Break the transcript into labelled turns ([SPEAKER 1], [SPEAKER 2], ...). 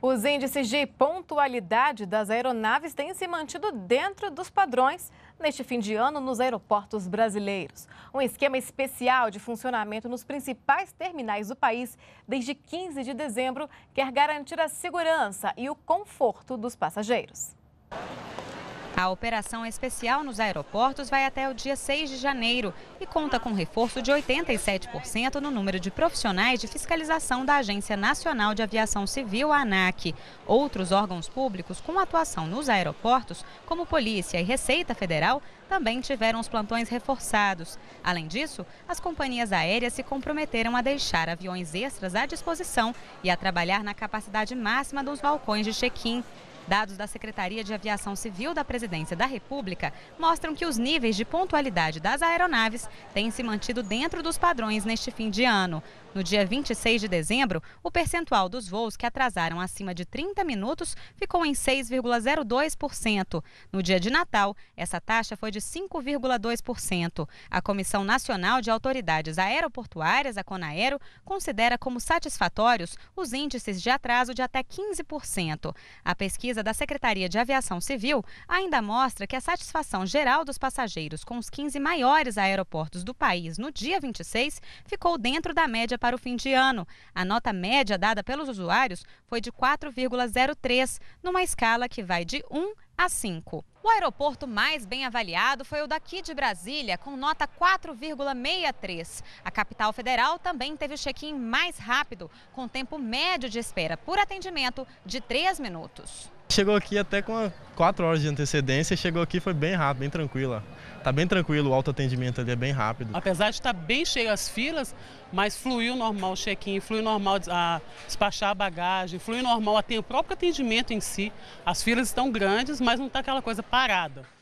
[SPEAKER 1] Os índices de pontualidade das aeronaves têm se mantido dentro dos padrões neste fim de ano nos aeroportos brasileiros. Um esquema especial de funcionamento nos principais terminais do país desde 15 de dezembro quer garantir a segurança e o conforto dos passageiros. A operação
[SPEAKER 2] especial nos aeroportos vai até o dia 6 de janeiro e conta com reforço de 87% no número de profissionais de fiscalização da Agência Nacional de Aviação Civil, ANAC. Outros órgãos públicos com atuação nos aeroportos, como Polícia e Receita Federal, também tiveram os plantões reforçados. Além disso, as companhias aéreas se comprometeram a deixar aviões extras à disposição e a trabalhar na capacidade máxima dos balcões de check-in. Dados da Secretaria de Aviação Civil da Presidência da República mostram que os níveis de pontualidade das aeronaves têm se mantido dentro dos padrões neste fim de ano. No dia 26 de dezembro, o percentual dos voos que atrasaram acima de 30 minutos ficou em 6,02%. No dia de Natal, essa taxa foi de 5,2%. A Comissão Nacional de Autoridades Aeroportuárias, a Conaero, considera como satisfatórios os índices de atraso de até 15%. A pesquisa pesquisa da Secretaria de Aviação Civil ainda mostra que a satisfação geral dos passageiros com os 15 maiores aeroportos do país no dia 26 ficou dentro da média para o fim de ano. A nota média dada pelos usuários foi de 4,03, numa escala que vai de 1 a 5. O aeroporto mais bem avaliado foi o daqui de Brasília, com nota 4,63. A capital federal também teve o check-in mais rápido, com tempo médio de espera por atendimento de 3 minutos.
[SPEAKER 3] Chegou aqui até com 4 horas de antecedência, chegou aqui foi bem rápido, bem tranquila. Tá bem tranquilo, o autoatendimento ali é bem rápido.
[SPEAKER 2] Apesar de estar tá bem cheio as filas, mas fluiu normal o check-in, fluiu normal a despachar a bagagem, fluiu normal até o próprio atendimento em si. As filas estão grandes, mas não está aquela coisa parada.